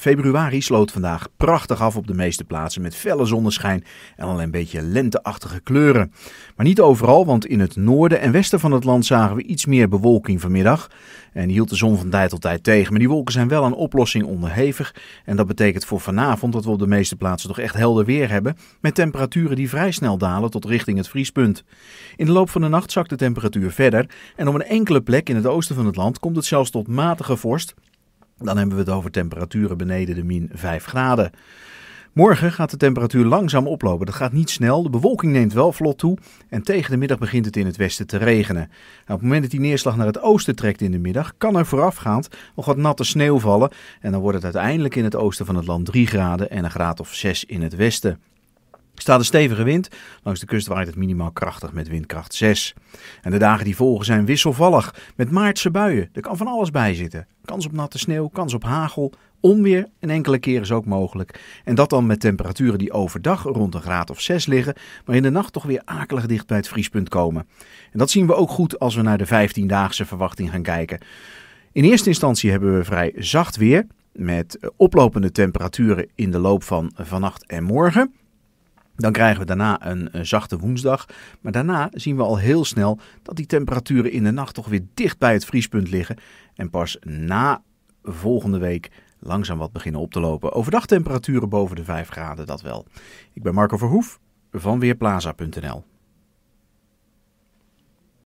Februari sloot vandaag prachtig af op de meeste plaatsen met felle zonneschijn en al een beetje lenteachtige kleuren. Maar niet overal, want in het noorden en westen van het land zagen we iets meer bewolking vanmiddag. En hield de zon van tijd tot tijd tegen. Maar die wolken zijn wel aan oplossing onderhevig. En dat betekent voor vanavond dat we op de meeste plaatsen toch echt helder weer hebben. Met temperaturen die vrij snel dalen tot richting het vriespunt. In de loop van de nacht zakt de temperatuur verder. En op een enkele plek in het oosten van het land komt het zelfs tot matige vorst. Dan hebben we het over temperaturen beneden de min 5 graden. Morgen gaat de temperatuur langzaam oplopen. Dat gaat niet snel. De bewolking neemt wel vlot toe. En tegen de middag begint het in het westen te regenen. Nou, op het moment dat die neerslag naar het oosten trekt in de middag, kan er voorafgaand nog wat natte sneeuw vallen. En dan wordt het uiteindelijk in het oosten van het land 3 graden en een graad of 6 in het westen staat een stevige wind. Langs de kust waait het minimaal krachtig met windkracht 6. En de dagen die volgen zijn wisselvallig met maartse buien. Er kan van alles bij zitten. Kans op natte sneeuw, kans op hagel, onweer en enkele keren is ook mogelijk. En dat dan met temperaturen die overdag rond een graad of 6 liggen, maar in de nacht toch weer akelig dicht bij het vriespunt komen. En dat zien we ook goed als we naar de 15-daagse verwachting gaan kijken. In eerste instantie hebben we vrij zacht weer met oplopende temperaturen in de loop van vannacht en morgen. Dan krijgen we daarna een zachte woensdag. Maar daarna zien we al heel snel dat die temperaturen in de nacht toch weer dicht bij het vriespunt liggen. En pas na volgende week langzaam wat beginnen op te lopen. Overdag temperaturen boven de 5 graden, dat wel. Ik ben Marco Verhoef van Weerplaza.nl.